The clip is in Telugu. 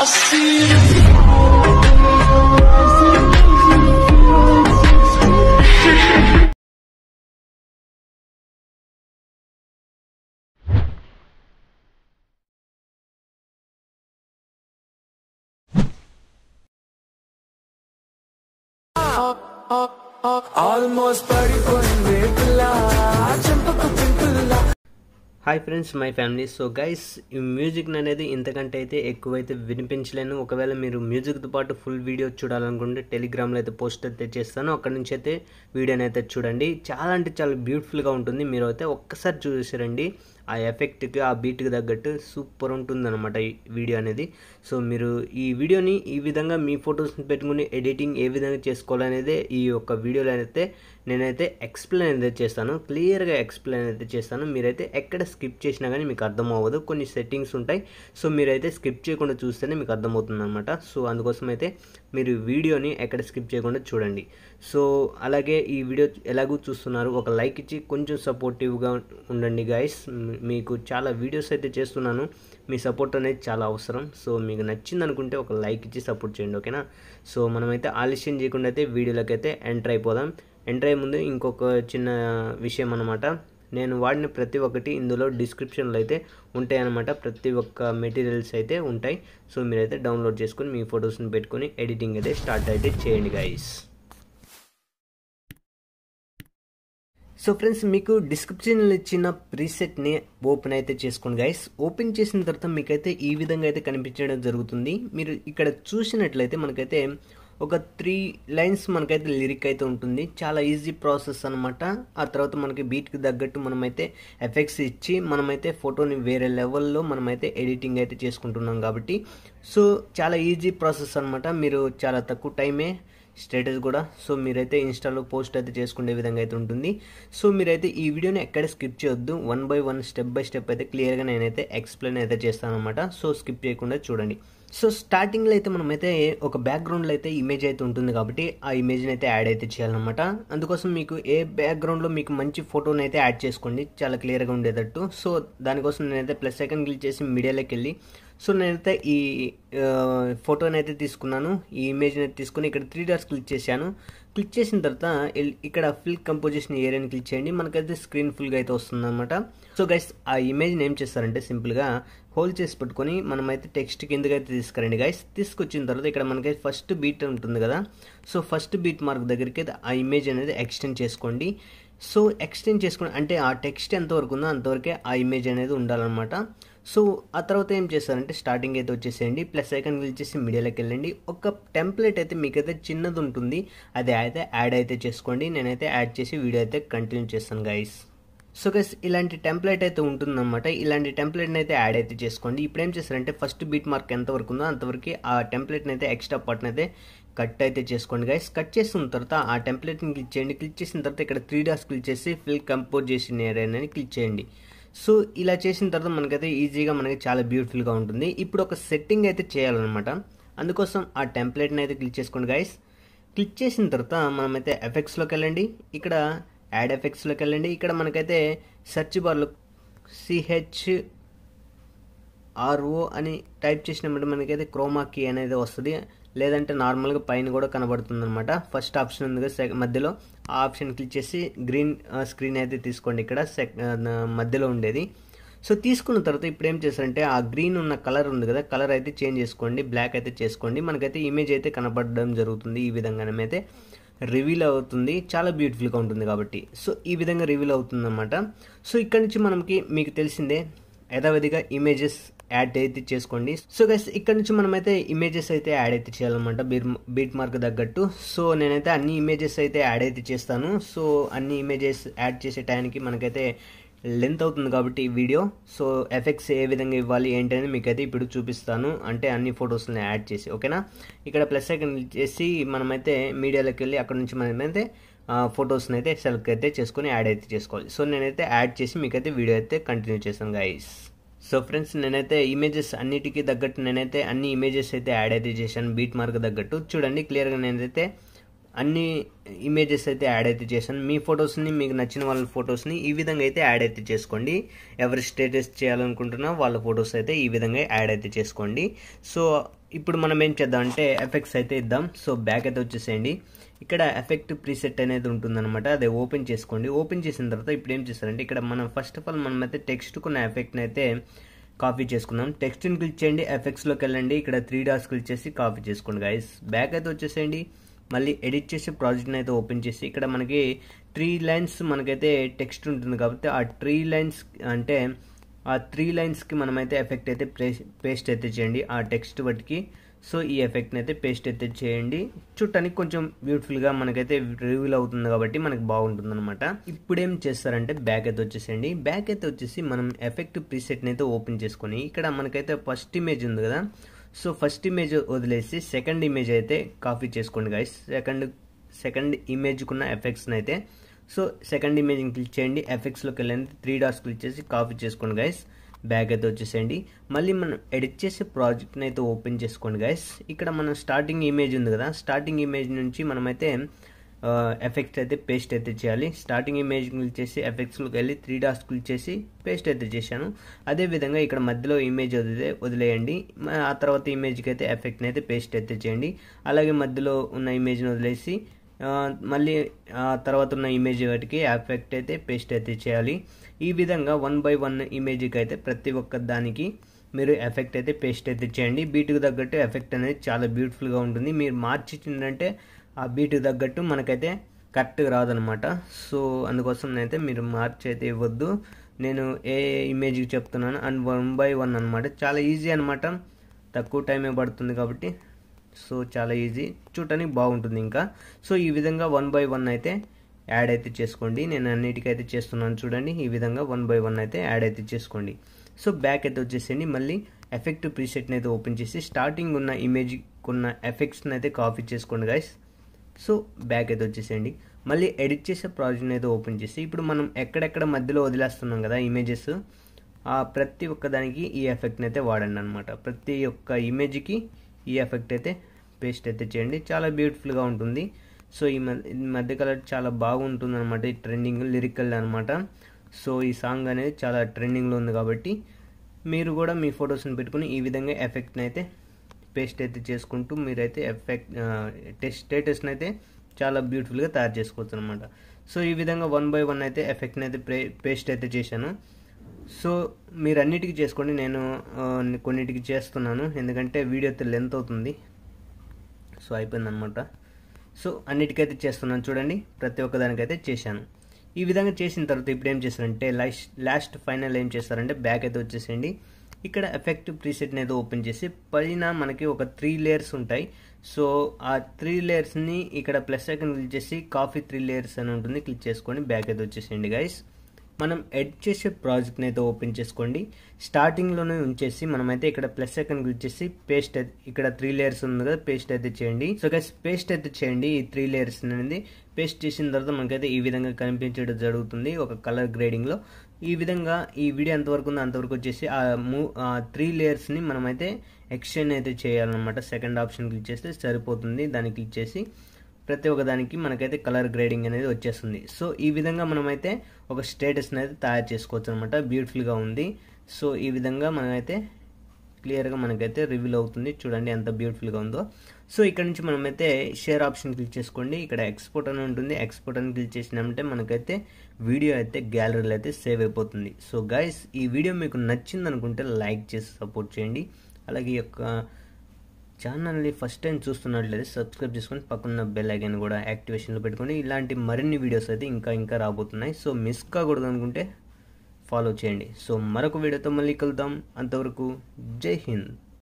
I see it. Almost party con mi hi friends my family so guys ఈ మ్యూజిక్ అనేది ఇంతకంటే అయితే ఎక్కువైతే వినిపించలేను ఒకవేళ మీరు మ్యూజిక్తో పాటు ఫుల్ వీడియో చూడాలనుకుంటే టెలిగ్రామ్లో అయితే పోస్ట్ అయితే చేస్తాను అక్కడ నుంచి అయితే వీడియోని అయితే చూడండి చాలా అంటే చాలా బ్యూటిఫుల్గా ఉంటుంది మీరు అయితే ఒక్కసారి రండి ఆ ఎఫెక్ట్కి ఆ బీట్కి తగ్గట్టు సూపర్ ఉంటుందన్నమాట ఈ వీడియో అనేది సో మీరు ఈ వీడియోని ఈ విధంగా మీ ఫొటోస్ని పెట్టుకుని ఎడిటింగ్ ఏ విధంగా చేసుకోవాలనేది ఈ యొక్క వీడియోలో అయితే నేనైతే ఎక్స్ప్లెయిన్ అయితే చేస్తాను క్లియర్గా ఎక్స్ప్లెయిన్ అయితే చేస్తాను మీరైతే ఎక్కడ స్కిప్ చేసినా కానీ మీకు అర్థం అవ్వదు కొన్ని సెట్టింగ్స్ ఉంటాయి సో మీరైతే స్కిప్ చేయకుండా చూస్తేనే మీకు అర్థమవుతుంది అనమాట సో అందుకోసం అయితే మీరు వీడియోని ఎక్కడ స్కిప్ చేయకుండా చూడండి సో అలాగే ఈ వీడియో ఎలాగూ చూస్తున్నారు ఒక లైక్ ఇచ్చి కొంచెం సపోర్టివ్గా ఉండండి గాయస్ మీకు చాలా వీడియోస్ అయితే చేస్తున్నాను మీ సపోర్ట్ అనేది చాలా అవసరం సో మీకు నచ్చింది అనుకుంటే ఒక లైక్ ఇచ్చి సపోర్ట్ చేయండి ఓకేనా సో మనమైతే ఆలస్యం చేయకుండా అయితే వీడియోలోకి అయితే ఎంటర్ అయిపోదాం ఎంటర్ అయ్యే ముందు ఇంకొక చిన్న విషయం అన్నమాట నేను వాడిన ప్రతి ఒక్కటి ఇందులో డిస్క్రిప్షన్లో అయితే ఉంటాయి అనమాట ప్రతి ఒక్క మెటీరియల్స్ అయితే ఉంటాయి సో మీరైతే డౌన్లోడ్ చేసుకుని మీ ఫొటోస్ని పెట్టుకుని ఎడిటింగ్ అయితే స్టార్ట్ అయితే చేయండి గాయస్ సో ఫ్రెండ్స్ మీకు డిస్క్రిప్షన్లో ఇచ్చిన ప్రీసెట్ని ఓపెన్ అయితే చేసుకోండి గాయస్ ఓపెన్ చేసిన తర్వాత మీకైతే ఈ విధంగా అయితే కనిపించడం జరుగుతుంది మీరు ఇక్కడ చూసినట్లయితే మనకైతే ఒక త్రీ లైన్స్ మనకైతే లిరిక్ అయితే ఉంటుంది చాలా ఈజీ ప్రాసెస్ అనమాట ఆ తర్వాత మనకి బీట్కి తగ్గట్టు మనమైతే ఎఫెక్ట్స్ ఇచ్చి మనమైతే ఫోటోని వేరే లెవెల్లో మనమైతే ఎడిటింగ్ అయితే చేసుకుంటున్నాం కాబట్టి సో చాలా ఈజీ ప్రాసెస్ అనమాట మీరు చాలా తక్కువ టైమే స్టేటస్ కూడా సో మీరైతే ఇన్స్టాలో పోస్ట్ అయితే చేసుకునే విధంగా అయితే ఉంటుంది సో మీరైతే ఈ వీడియోని ఎక్కడ స్కిప్ చేయొద్దు one by one step by step అయితే క్లియర్గా నేనైతే ఎక్స్ప్లెయిన్ అయితే చేస్తాను అనమాట సో స్కిప్ చేయకుండా చూడండి సో స్టార్టింగ్లో అయితే మనమైతే ఒక బ్యాక్గ్రౌండ్లో అయితే ఇమేజ్ అయితే ఉంటుంది కాబట్టి ఆ ఇమేజ్ని అయితే యాడ్ అయితే చేయాలన్నమాట అందుకోసం మీకు ఏ బ్యాక్గ్రౌండ్లో మీకు మంచి ఫోటోని అయితే యాడ్ చేసుకోండి చాలా క్లియర్గా ఉండేటట్టు సో దానికోసం నేనైతే ప్లస్ సెకండ్ క్లిక్ చేసి మీడియాలోకి వెళ్ళి సో నేనైతే ఈ ఫోటోని అయితే తీసుకున్నాను ఈ ఇమేజ్ని అయితే తీసుకుని ఇక్కడ త్రీ డార్స్ క్లిక్ చేశాను క్లిక్ చేసిన తర్వాత ఇక్కడ ఫిల్ కంపోజిషన్ ఏరియాని క్లిక్ చేయండి మనకైతే స్క్రీన్ ఫుల్గా అయితే వస్తుందన్నమాట సో గైస్ ఆ ఇమేజ్ని ఏం చేస్తారంటే సింపుల్గా హోల్డ్ చేసి పెట్టుకొని మనమైతే టెక్స్ట్ కిందకైతే తీసుకురండి గైస్ తీసుకొచ్చిన తర్వాత ఇక్కడ మనకైతే ఫస్ట్ బీట్ ఉంటుంది కదా సో ఫస్ట్ బీట్ మార్క్ దగ్గరికి ఆ ఇమేజ్ అనేది ఎక్స్టెండ్ చేసుకోండి సో ఎక్స్టెండ్ చేసుకుని అంటే ఆ టెక్స్ట్ ఎంతవరకు ఉందో అంతవరకే ఆ ఇమేజ్ అనేది ఉండాలన్నమాట సో ఆ తర్వాత ఏం చేస్తారంటే స్టార్టింగ్ అయితే వచ్చేసేయండి ప్లస్ ఐకన్ వచ్చేసి మీడియాలోకి వెళ్ళండి ఒక టెంప్లెట్ అయితే మీకైతే చిన్నది ఉంటుంది అది అయితే యాడ్ అయితే చేసుకోండి నేనైతే యాడ్ చేసి వీడియో అయితే కంటిన్యూ చేస్తాను గైస్ సో గైస్ ఇలాంటి టెంప్లెట్ అయితే ఉంటుందన్నమాట ఇలాంటి టెంప్లెట్ని అయితే యాడ్ అయితే చేసుకోండి ఇప్పుడు ఏం చేస్తారంటే ఫస్ట్ బీట్ మార్క్ ఎంతవరకు ఉందో అంతవరకు ఆ టెంప్లెట్ని అయితే ఎక్స్ట్రా పార్ట్ని అయితే కట్ అయితే చేసుకోండి గైస్ కట్ చేసిన తర్వాత ఆ టెంప్లెట్ని క్లిక్ చేయండి క్లిక్ చేసిన తర్వాత ఇక్కడ త్రీ డాస్ క్లిక్ చేసి ఫిల్ కంపోజ్ చేసిన ఏరియాని క్లిక్ చేయండి సో ఇలా చేసిన తర్వాత మనకైతే ఈజీగా మనకి చాలా బ్యూటిఫుల్గా ఉంటుంది ఇప్పుడు ఒక సెట్టింగ్ అయితే చేయాలన్నమాట అందుకోసం ఆ టెంప్లెట్ని అయితే క్లిక్ చేసుకోండి గైస్ క్లిక్ చేసిన తర్వాత మనమైతే ఎఫెక్ట్స్లోకి వెళ్ళండి ఇక్కడ యాడ్ ఎఫెక్ట్స్లోకి వెళ్ళండి ఇక్కడ మనకైతే సెర్చ్ బార్లో సిహెచ్ ఆర్ఓ అని టైప్ చేసినప్పుడు మనకైతే క్రోమా కీ అనేది వస్తుంది లేదంటే నార్మల్గా పైన కూడా కనబడుతుంది అనమాట ఫస్ట్ ఆప్షన్ ఉంది మధ్యలో ఆ ఆప్షన్ క్లిక్ చేసి గ్రీన్ స్క్రీన్ అయితే తీసుకోండి ఇక్కడ సెక్ మధ్యలో ఉండేది సో తీసుకున్న తర్వాత ఇప్పుడు ఏం చేస్తారంటే ఆ గ్రీన్ ఉన్న కలర్ ఉంది కదా కలర్ అయితే చేంజ్ చేసుకోండి బ్లాక్ అయితే చేసుకోండి మనకైతే ఇమేజ్ అయితే కనబడడం జరుగుతుంది ఈ అయితే రివీల్ అవుతుంది చాలా బ్యూటిఫుల్గా ఉంటుంది కాబట్టి సో ఈ విధంగా రివీల్ అవుతుంది అనమాట సో ఇక్కడ నుంచి మనకి మీకు తెలిసిందే యథావిధిగా ఇమేజెస్ యాడ్ అయితే చేసుకోండి సో గైస్ ఇక్కడ నుంచి మనమైతే ఇమేజెస్ అయితే యాడ్ అయితే చేయాలన్నమాట బీట్ మార్క్ తగ్గట్టు సో నేనైతే అన్ని ఇమేజెస్ అయితే యాడ్ అయితే చేస్తాను సో అన్ని ఇమేజెస్ యాడ్ చేసే టైంకి మనకైతే లెంత్ అవుతుంది కాబట్టి ఈ వీడియో సో ఎఫెక్ట్స్ ఏ విధంగా ఇవ్వాలి ఏంటనేది మీకైతే ఇప్పుడు చూపిస్తాను అంటే అన్ని ఫొటోస్ని యాడ్ చేసి ఓకేనా ఇక్కడ ప్లస్ సెకండ్ చేసి మనమైతే మీడియాలోకి వెళ్ళి అక్కడ నుంచి మనమైతే ఫొటోస్ని అయితే సెలెక్ట్ అయితే చేసుకొని యాడ్ అయితే చేసుకోవాలి సో నేనైతే యాడ్ చేసి మీకైతే వీడియో అయితే కంటిన్యూ చేస్తాను గైస్ సో ఫ్రెండ్స్ నేనైతే ఇమేజెస్ అన్నిటికీ తగ్గట్టు నేనైతే అన్ని ఇమేజెస్ అయితే యాడ్ అయితే చేశాను బీట్ మార్క్ తగ్గట్టు చూడండి క్లియర్గా నేనైతే అన్ని ఇమేజెస్ అయితే యాడ్ అయితే చేశాను మీ ఫొటోస్ని మీకు నచ్చిన వాళ్ళ ఫొటోస్ని ఈ విధంగా అయితే యాడ్ అయితే చేసుకోండి ఎవరి స్టేటస్ చేయాలనుకుంటున్నా వాళ్ళ ఫొటోస్ అయితే ఈ విధంగా యాడ్ అయితే చేసుకోండి సో ఇప్పుడు మనం ఏం చేద్దామంటే ఎఫెక్ట్స్ అయితే ఇద్దాం సో బ్యాక్ అయితే వచ్చేసేయండి ఇక్కడ ఎఫెక్ట్ ప్రీసెట్ అనేది ఉంటుందన్నమాట అదే ఓపెన్ చేసుకోండి ఓపెన్ చేసిన తర్వాత ఇప్పుడు ఏం చేస్తారంటే ఇక్కడ మనం ఫస్ట్ ఆఫ్ ఆల్ మనమైతే టెక్స్ట్కున్న ఎఫెక్ట్ని అయితే కాపీ చేసుకుందాం టెక్స్ట్ని క్లిక్ చేయండి ఎఫెక్ట్స్లోకి వెళ్ళండి ఇక్కడ త్రీ డాస్ క్లిక్ చేసి కాపీ చేసుకోండి గాయస్ బ్యాక్ అయితే వచ్చేసేయండి మళ్ళీ ఎడిట్ చేసి ప్రాజెక్ట్ని అయితే ఓపెన్ చేసి ఇక్కడ మనకి త్రీ లైన్స్ మనకైతే టెక్స్ట్ ఉంటుంది కాబట్టి ఆ త్రీ లైన్స్ అంటే ఆ త్రీ లైన్స్కి మనమైతే ఎఫెక్ట్ అయితే పేస్ట్ అయితే చేయండి ఆ టెక్స్ట్ బట్టికి సో ఈ ఎఫెక్ట్ని అయితే పేస్ట్ అయితే చేయండి చూడటానికి కొంచెం బ్యూటిఫుల్గా మనకైతే రివ్యూల్ అవుతుంది కాబట్టి మనకి బాగుంటుంది అనమాట ఇప్పుడేం చేస్తారంటే బ్యాక్ అయితే వచ్చేసేయండి బ్యాక్ అయితే వచ్చేసి మనం ఎఫెక్ట్ ప్రీసెట్ని అయితే ఓపెన్ చేసుకొని ఇక్కడ మనకైతే ఫస్ట్ ఇమేజ్ ఉంది కదా సో ఫస్ట్ ఇమేజ్ వదిలేసి సెకండ్ ఇమేజ్ అయితే కాపీ చేసుకోండి గాయస్ సెకండ్ సెకండ్ ఇమేజ్కున్న ఎఫెక్ట్స్ని అయితే సో సెకండ్ ఇమేజ్ని క్లిక్ చేయండి ఎఫెక్ట్స్లోకి వెళ్ళండి త్రీ డాట్స్ క్లిక్ చేసి కాపీ చేసుకోండి గాయస్ బ్యాగ్ అయితే వచ్చేసేయండి మళ్ళీ మనం ఎడిట్ చేసే ప్రాజెక్ట్ని అయితే ఓపెన్ చేసుకోండి గైస్ ఇక్కడ మనం స్టార్టింగ్ ఇమేజ్ ఉంది కదా స్టార్టింగ్ ఇమేజ్ నుంచి మనమైతే ఎఫెక్ట్ అయితే పేస్ట్ అయితే చేయాలి స్టార్టింగ్ ఇమేజ్ క్లిక్ చేసి ఎఫెక్ట్స్లోకి వెళ్ళి త్రీ డాస్ క్లిక్ చేసి పేస్ట్ అయితే చేశాను అదేవిధంగా ఇక్కడ మధ్యలో ఇమేజ్ వదిలే వదిలేయండి ఆ తర్వాత ఇమేజ్కి అయితే ఎఫెక్ట్ని అయితే పేస్ట్ అయితే చేయండి అలాగే మధ్యలో ఉన్న ఇమేజ్ని వదిలేసి మళ్ళీ తర్వాత ఉన్న ఇమేజ్ వాటికి ఎఫెక్ట్ అయితే పేస్ట్ అయితే చేయాలి ఈ విధంగా వన్ బై వన్ ఇమేజ్కి అయితే ప్రతి ఒక్క దానికి మీరు ఎఫెక్ట్ అయితే పేస్ట్ అయితే చేయండి బీటుకు తగ్గట్టు ఎఫెక్ట్ అనేది చాలా బ్యూటిఫుల్గా ఉంటుంది మీరు మార్చిచ్చిందంటే ఆ బీటుకు తగ్గట్టు మనకైతే కరెక్ట్గా రాదనమాట సో అందుకోసం అయితే మీరు మార్చి అయితే ఇవ్వద్దు నేను ఏ ఇమేజ్కి చెప్తున్నాను అండ్ వన్ బై వన్ అనమాట చాలా ఈజీ అనమాట తక్కువ టైమే పడుతుంది కాబట్టి సో చాలా ఈజీ చూడటానికి బాగుంటుంది ఇంకా సో ఈ విధంగా వన్ బై వన్ అయితే యాడ్ అయితే చేసుకోండి నేను అన్నిటికైతే చేస్తున్నాను చూడండి ఈ విధంగా వన్ బై వన్ అయితే యాడ్ అయితే చేసుకోండి సో బ్యాక్ అయితే వచ్చేసేయండి మళ్ళీ ఎఫెక్ట్ ప్రీసెట్ని అయితే ఓపెన్ చేసి స్టార్టింగ్ ఉన్న ఇమేజ్ ఉన్న ఎఫెక్ట్స్ని అయితే కాపీ చేసుకోండి గాయస్ సో బ్యాక్ అయితే వచ్చేసేయండి మళ్ళీ ఎడిట్ చేసే ప్రాజెక్ట్ని అయితే ఓపెన్ చేసి ఇప్పుడు మనం ఎక్కడెక్కడ మధ్యలో వదిలేస్తున్నాం కదా ఇమేజెస్ ఆ ప్రతి దానికి ఈ ఎఫెక్ట్ని అయితే వాడండి అనమాట ప్రతి ఒక్క ఇమేజ్కి ఈ ఎఫెక్ట్ అయితే పేస్ట్ అయితే చేయండి చాలా బ్యూటిఫుల్గా ఉంటుంది సో ఈ మధ్య కలర్ చాలా బాగుంటుంది అనమాట ఈ ట్రెండింగ్ లిరికల్ అనమాట సో ఈ సాంగ్ అనేది చాలా ట్రెండింగ్లో ఉంది కాబట్టి మీరు కూడా మీ ఫొటోస్ని పెట్టుకుని ఈ విధంగా ఎఫెక్ట్ని అయితే పేస్ట్ అయితే చేసుకుంటూ మీరైతే ఎఫెక్ట్ టెస్ట్ స్టేటస్ని అయితే చాలా బ్యూటిఫుల్గా తయారు చేసుకోవచ్చు అనమాట సో ఈ విధంగా వన్ బై వన్ అయితే ఎఫెక్ట్ని అయితే పేస్ట్ అయితే చేశాను సో మీరన్నిటికీ చేసుకోండి నేను కొన్నిటికి చేస్తున్నాను ఎందుకంటే వీడియో లెంత్ అవుతుంది సో అయిపోయిందనమాట సో అన్నిటికైతే చేస్తున్నాను చూడండి ప్రతి ఒక్కదానికైతే చేశాను ఈ విధంగా చేసిన తర్వాత ఇప్పుడు ఏం చేస్తారంటే లాస్ట్ లాస్ట్ ఫైనల్ ఏం చేస్తారంటే బ్యాక్ అయితే వచ్చేసేయండి ఇక్కడ ఎఫెక్ట్ ప్రీసెట్ని అనేది ఓపెన్ చేసి పైన మనకి ఒక త్రీ లేయర్స్ ఉంటాయి సో ఆ త్రీ లేయర్స్ని ఇక్కడ ప్లస్ ఐకన్ క్లిక్ చేసి కాఫీ త్రీ లేయర్స్ అని ఉంటుంది క్లిక్ చేసుకొని బ్యాక్ అయితే వచ్చేసేయండి గైస్ మనం ఎడ్ చేసే ప్రాజెక్ట్ని అయితే ఓపెన్ చేసుకోండి స్టార్టింగ్లోనే ఉంచేసి మనమైతే ఇక్కడ ప్లస్ సెకండ్ క్లిక్ చేసి పేస్ట్ అయితే ఇక్కడ త్రీ లేయర్స్ ఉంది కదా పేస్ట్ అయితే చేయండి సో గైస్ పేస్ట్ అయితే చేయండి ఈ త్రీ లేయర్స్ అనేది పేస్ట్ చేసిన తర్వాత మనకైతే ఈ విధంగా కనిపించడం జరుగుతుంది ఒక కలర్ గ్రేడింగ్లో ఈ విధంగా ఈ వీడియో ఎంతవరకు ఉందో అంతవరకు వచ్చేసి ఆ మూ ఆ త్రీ లేయర్స్ని మనమైతే ఎక్స్చేంజ్ అయితే చేయాలన్నమాట సెకండ్ ఆప్షన్ క్లిక్ చేస్తే సరిపోతుంది దాన్ని క్లిక్ చేసి ప్రతి ఒక్కదానికి మనకైతే కలర్ గ్రేడింగ్ అనేది వచ్చేస్తుంది సో ఈ విధంగా మనమైతే ఒక స్టేటస్ని అయితే తయారు చేసుకోవచ్చు అనమాట బ్యూటిఫుల్గా ఉంది సో ఈ విధంగా మనమైతే క్లియర్గా మనకైతే రివీల్ అవుతుంది చూడండి ఎంత బ్యూటిఫుల్గా ఉందో సో ఇక్కడ నుంచి మనమైతే షేర్ ఆప్షన్ క్లిక్ చేసుకోండి ఇక్కడ ఎక్స్పోర్ట్ అని ఉంటుంది ఎక్స్పోర్ట్ అని క్లిక్ చేసినామంటే మనకైతే వీడియో అయితే గ్యాలరీలో అయితే సేవ్ అయిపోతుంది సో గైస్ ఈ వీడియో మీకు నచ్చింది అనుకుంటే లైక్ చేసి సపోర్ట్ చేయండి అలాగే ఈ యొక్క ఛానల్ని ఫస్ట్ టైం చూస్తున్నట్లయితే సబ్స్క్రైబ్ చేసుకొని పక్కన బెల్ ఐకాన్ కూడా యాక్టివేషన్లో పెట్టుకొని ఇలాంటి మరిన్ని వీడియోస్ అయితే ఇంకా ఇంకా రాబోతున్నాయి సో మిస్ కాకూడదు అనుకుంటే ఫాలో చేయండి సో మరొక వీడియోతో మళ్ళీ కలుద్దాం అంతవరకు జై హింద్